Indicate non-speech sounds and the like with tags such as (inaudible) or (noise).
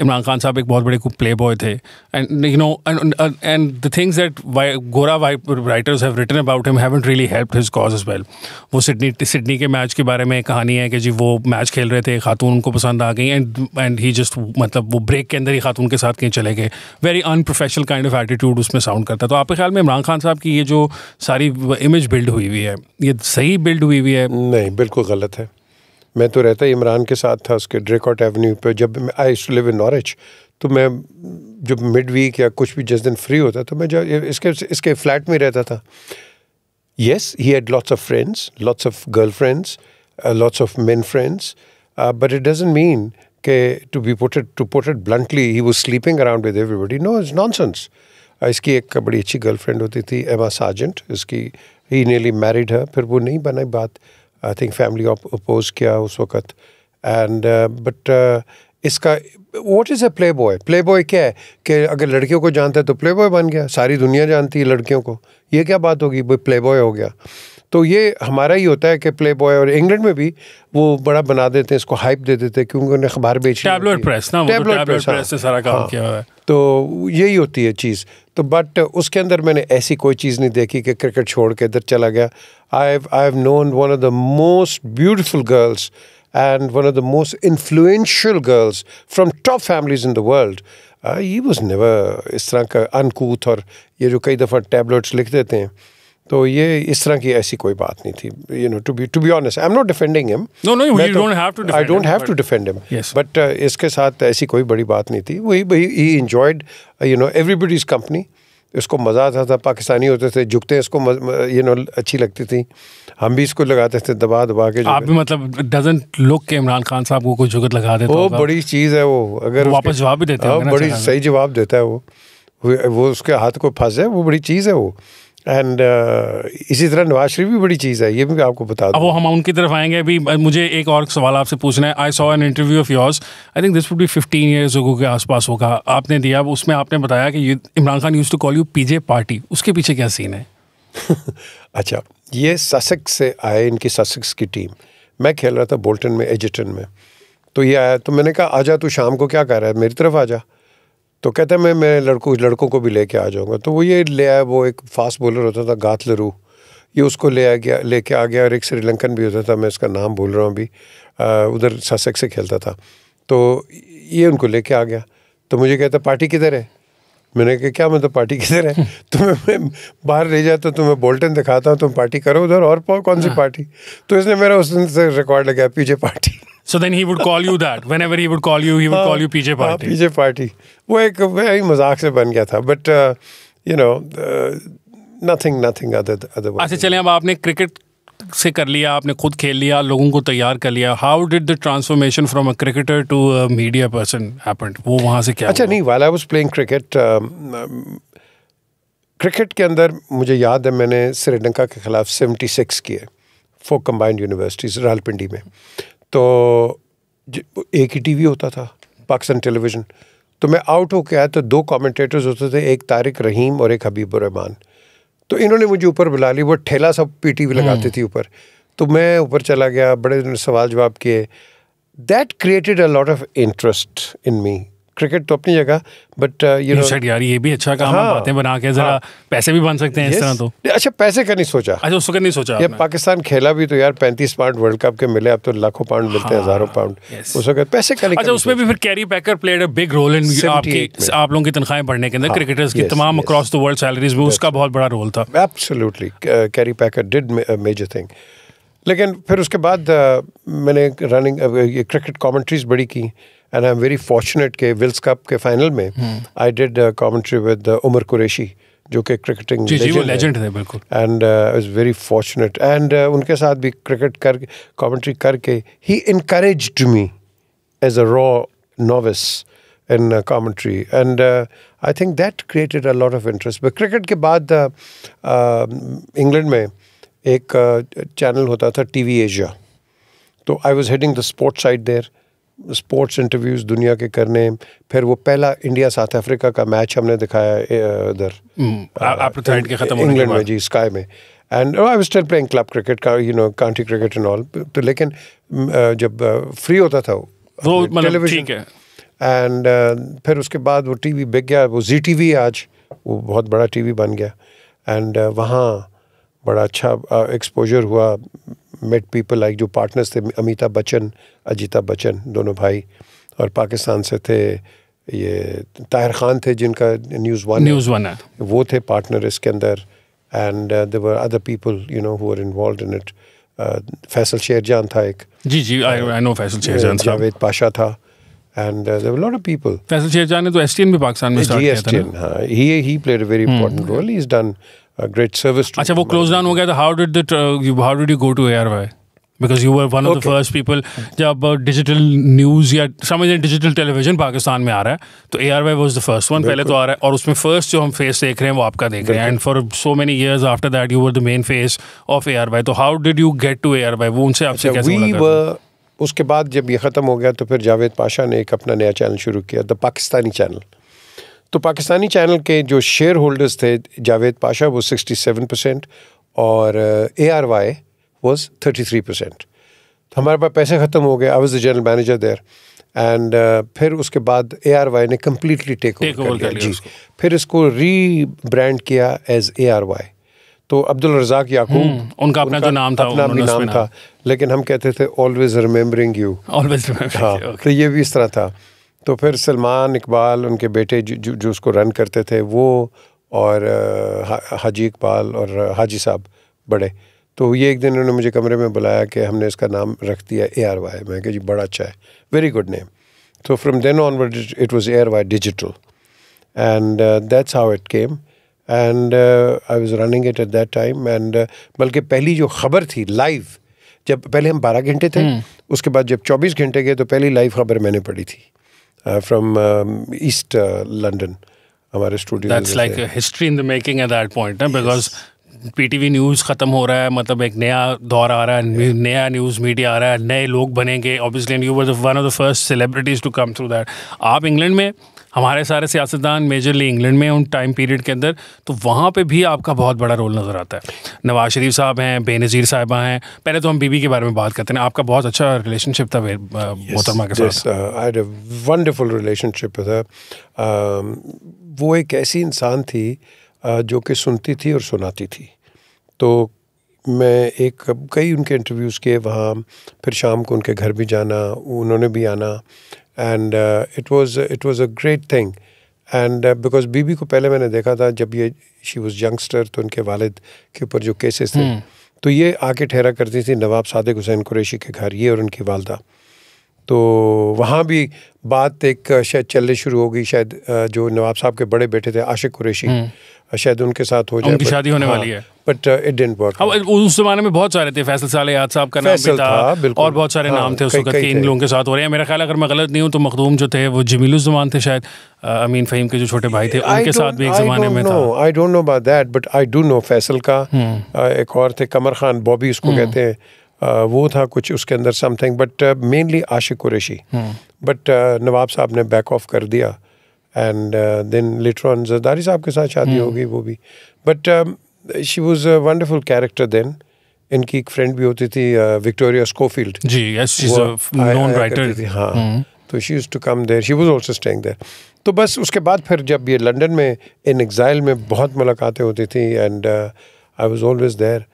इमरान खान साहब एक बहुत बड़े प्ले बॉय थे and you know and the things that गोरा writers have written about him haven't really help his cause is well वो सिडनी सिडनी के मैच के बारे में कहानी है कि जी वो मैच खेल रहे थे खातून उनको पसंद आ गई एंड एंड ही जस्ट मतलब वो ब्रेक के अंदर ही खातून के साथ कहीं चले गए very unprofessional kind of attitude उसमें साउंड करता तो आपके ख्याल में इमरान खान साहब की ये जो सारी इमेज बिल्ड हुई हुई है ये सही बिल्ड हुई हुई है नहीं बिल्कुल गलत है मैं तो रहता ही इमरान के साथ था उसके ड्रेकॉट एवेन्यू पर जब I to live in Norwich तो मैं जब मिड वीक या कुछ भी जिस दिन फ्री होता तो मैं जब इसके इसके फ्लैट में रहता था yes he had lots of friends lots of girlfriends lots of men friends but it doesn't mean के to be put it to put it bluntly he वो sleeping around with everybody no is nonsense इसकी एक बड़ी अच्छी girlfriend होती थी एमा साजेंट इसकी ही नियरली मैरिड है फिर वो नहीं बनाई बात आई थिंक फैमिली अपोज किया उस वक़्त एंड बट uh, uh, इसका what is a playboy playboy क्या है कि अगर लड़कियों को जानता है तो प्ले बॉय बन गया सारी दुनिया जानती है लड़कियों को ये क्या बात होगी भाई प्ले बॉय हो गया तो ये हमारा ही होता है कि प्ले बॉय और इंग्लैंड में भी वो बड़ा बना देते हैं इसको हाइप दे देते हैं क्योंकि उन्हें अखबार बेची टैबलेट प्रेस ना टैबलेट प्रेस, तो हाँ। से सारा काम हाँ, किया हुआ है तो यही होती है चीज़ तो बट उसके अंदर मैंने ऐसी कोई चीज़ नहीं देखी कि क्रिकेट छोड़ के इधर चला गया I I have known one of the most beautiful girls and one of the most influential girls from top families in the world ये वॉज नेवर इस तरह का अनकूथ और ये जो कई दफ़ा टैबलेट्स लिख देते हैं तो ये इस तरह की ऐसी कोई बात नहीं थी you know to be to be honest I am not defending him no no you don't have to I don't have to defend him but इसके साथ ऐसी कोई बड़ी बात नहीं थी वही he enjoyed you know everybody's company इसको मज़ा आता था पाकिस्तानी होते थे झुकते इसको यू नो अच्छी लगती थी हम भी इसको लगाते थे दबा दबा के आप भी मतलब डजन लोग के इमरान खान साहब को कोई झुकत लगा देते वो बड़ी चीज़ है वो अगर वापस जवाब भी देते हैं हाँ, अच्छा बड़ी सही जवाब देता है वो वो उसके हाथ को फंस जाए वो बड़ी चीज़ है वो एंड uh, इसी तरह नवाज शरीफ भी बड़ी चीज़ है ये भी आपको बता दूं अब वो हम उनकी तरफ आएंगे अभी मुझे एक और सवाल आपसे पूछना है I saw an interview of yours I think this would be fifteen years ago के आसपास होगा आपने दिया उसमें आपने बताया कि Imran Khan use to call you PJ party उसके पीछे क्या सीन है (laughs) अच्छा ये ससक से आए इनकी ससक्स की टीम मैं खेल रहा था बोल्टन में एजिटन में तो ये आया तो मैंने कहा आ जा तू शाम को क्या कर रहा है मेरी तरफ आ जा तो कहता है मैं मैं लड़कों लड़कों को भी लेके आ जाऊँगा तो वो ये ले आया वो एक फास्ट बॉलर होता था गाथ लरू ये उसको ले आ गया लेके आ गया और एक श्रीलंकन भी होता था मैं इसका नाम बोल रहा हूँ अभी उधर ससेक से खेलता था तो ये उनको लेके आ गया तो मुझे कहता पार्टी किधर है मैंने कहा क्या मतलब पार्टी किधर है (laughs) तुम्हें तो मैं बाहर ले जाता तुम्हें तो बोल्टन दिखाता हूँ तुम पार्टी करो उधर और कौन सी हाँ। पार्टी तो इसने मेरा उस दिन से रिकॉर्ड लगाया पीछे party So then he would call you that. Whenever he would call you, he would uh, call you PJ हाँ, Party. Uh, PJ Party. वो एक वही मजाक से बन गया था but you know nothing nothing other otherwise अच्छा चलें अब आपने क्रिकेट से कर लिया आपने खुद खेल लिया लोगों को तैयार कर लिया how did the transformation from a cricketer to a media person happened वो वहाँ से क्या अच्छा नहीं वाला I was playing cricket cricket के अंदर मुझे याद है मैंने श्रीलंका के खिलाफ 76 किए फोर कंबाइंड यूनिवर्सिटीज़ रालपिंडी में तो एक ही टीवी होता था पाकिस्तान टेलीविज़न तो मैं आउट होकर आया तो दो कमेंटेटर्स होते थे एक तारिक रहीम और एक हबीब रहमान तो इन्होंने मुझे ऊपर बुला ली वो ठेला सब पी टी लगाती हम्म। थी ऊपर तो मैं ऊपर चला गया बड़े सवाल जवाब किए that created a lot of interest in me cricket तो अपनी जगह बट यू नो यार ये भी अच्छा काम हाँ, है बना के जरा हाँ, पैसे भी बन सकते हैं इस तरह तो अच्छा पैसे का नहीं सोचा अच्छा उसको नहीं सोचा ये पाकिस्तान खेला भी तो यार पैंतीस पाउंड वर्ल्ड कप के मिले अब तो लाखों पाउंड हाँ, मिलते हैं हाँ, हजारों पाउंड उस वक्त पैसे का अच्छा उसमें भी फिर Kerry Packer played big role in आप लोगों की तनख्वाहें बढ़ने के अंदर क्रिकेटर्स हाँ, की तमाम अक्रॉस द वर्ल्ड सैलरीज में उसका बहुत बड़ा रोल था absolutely Kerry Packer did major thing लेकिन फिर उसके बाद uh, मैंने रनिंग क्रिकेट कॉमेंट्रीज बड़ी की and I am very fortunate के विल्स कप के फाइनल में I did commentary with Omar Qureshi जो कि क्रिकेटिंग लेजेंड थे बिल्कुल and is very fortunate and उनके साथ भी क्रिकेट कर कॉमेंट्री करके ही increase me as a raw novice in commentary and I think that created a lot of interest but cricket के बाद इंग्लैंड uh, uh, में एक चैनल uh, होता था टी वी एशिया तो I was heading the sports side there sports interviews दुनिया के करने फिर वो पहला इंडिया साउथ अफ्रीका का मैच हमने दिखाया इधर इंग्लैंड हम्म, तो में जी स्काई में and I was still playing club cricket का you know county cricket and all तो लेकिन जब फ्री होता था वो टेलीविजन मतलब एंड फिर उसके बाद वो टीवी बिक गया वो जी टीवी आज वो बहुत बड़ा टीवी बन गया एंड वहाँ बड़ा अच्छा एक्सपोजर हुआ मेट पीपल लाइक जो पार्टनर्स थे अमिताभ बच्चन अजिताभ बच्चन दोनों भाई और पाकिस्तान से थे ये ताहिर खान थे जिनका न्यूज़ वन न्यूज़ वन वो थे पार्टनर इसके अंदर and there other people you know who are involve in it Faisal Sherjan था एक जी जी I I know Faisal Sherjan Javed Pasha था and uh, there were a lot of people. Faisal Sherjan ne to STN bhi Pakistan mein start kiya tha. STN, haan. He he played a very hmm. important hmm. role. He's done great service अच्छा वो close down हो गया तो how did the how did you go to to ARY? Because you were one of the first people जब digital uh, news या समझ digital television Pakistan में आ रहा है तो A R Y was the first one पहले तो आ रहा है और उसमें फर्स्ट जो हम फेस देख रहे हैं वो आपका देख रहे हैं and for so many years after that you were the main face of A R Y तो how did you get to A R Y वो उनसे आपसे अच्छा, कैसे मुलाकात उसके बाद जब ये ख़त्म हो गया तो फिर जावेद पाशा ने एक अपना नया चैनल शुरू किया द पाकिस्तानी चैनल तो पाकिस्तानी चैनल के जो शेयर होल्डर्स थे जावेद पाशा वो 67 परसेंट और A R Y was thirty three percent हमारे पास पैसे ख़त्म हो गए I was the general manager there and फिर उसके बाद ए आर वाई ने कम्प्लीटली टेक ओवर कर लिया जी फिर इसको री ब्रांड किया एज ए आर वाई तो अब्दुल रजाक याकूब हम्म, उनका अपना जो नाम था अपना भी नाम था लेकिन हम कहते थे ऑलवेज रिमेम्बरिंग यू ऑलवेज हाँ तो ये भी इस तरह था तो फिर सलमान इकबाल उनके बेटे जो जो उसको रन करते थे वो और हाजी इकबाल और हाजी साहब बड़े तो ये एक दिन उन्होंने मुझे कमरे में बुलाया कि हमने इसका नाम रख दिया ए आर वाई मैं जी बड़ा अच्छा है वेरी गुड नेम तो from then onward it was A R Y digital and that's how it came and I was running it at that time and बल्कि पहली जो खबर थी लाइव जब पहले हम बारह घंटे थे हम्म। उसके बाद जब चौबीस घंटे गए तो पहली लाइव खबर मैंने पढ़ी थी Uh, from um, East uh, London. That's like there. a history in the making at that point, huh? because yes. PTV news ख़त्म हो रहा है मतलब एक नया दौर आ रहा है नया न्यूज़ मीडिया आ रहा है नए लोग बनेंगे obviously you were one of the first celebrities to come through that आप इंग्लैंड में हमारे सारे सियासतदान मेजरली इंग्लैंड में उन टाइम पीरियड के अंदर तो वहाँ पे भी आपका बहुत बड़ा रोल नज़र आता है नवाज शरीफ साहब हैं बेनज़ीर साहबा हैं पहले तो हम बीबी के बारे में बात करते हैं आपका बहुत अच्छा रिलेशनशिप था मोहतरमा के साथ वंडरफुल रिलेशनशिप था वो एक ऐसी इंसान थी जो कि सुनती थी और सुनाती थी तो मैं एक कई उनके इंटरव्यूज़ किए वहाँ फिर शाम को उनके घर भी जाना उन्होंने भी आना and it was it was a great thing and because बीबी को पहले मैंने देखा था जब ये शी वाज यंगस्टर तो उनके वालिद के ऊपर जो केसेस थे हम्म। तो ये आके ठहरा करती थी नवाब सादिक हुसैन कुरेशी के घर ये और उनकी वालदा तो वहाँ भी बात एक शायद चलने शुरू हो गई शायद जो नवाब साहब के बड़े बेटे थे आशिक कुरेशी हम्म। शायद उनके साथ हो जाए शादी होने वाली हाँ, है बट इट डेंट वर्क उस जमाने में बहुत सारे थे फैसल साले याद साहब का नाम भी था और बहुत सारे हाँ, नाम थे उस वक्त के इन लोगों के साथ हो रहे हैं मेरा ख्याल अगर मैं गलत नहीं हूँ तो मखदूम जो थे वो जमील जमान थे शायद अमीन फहीम के जो छोटे भाई थे उनके साथ भी एक ज़माने में था I don't know about that but I do know Faisal का हम्म। एक और थे कमर खान बॉबी उसको हम्म। कहते हैं वो था कुछ उसके अंदर something but mainly Ashiq Qureshi but hmm. uh, नवाब साहब ने बैक ऑफ कर दिया and then later on Zardari साहब के साथ शादी hmm. हो गई वो भी but she was a wonderful character then इनकी एक फ्रेंड भी होती थी विक्टोरिया uh, स्कोफील्ड जी yes she is known writer तो she use to come there she was also staying there तो बस उसके बाद फिर जब ये लंदन में इन एग्जाइल में बहुत मुलाकातें होती थी and I was always there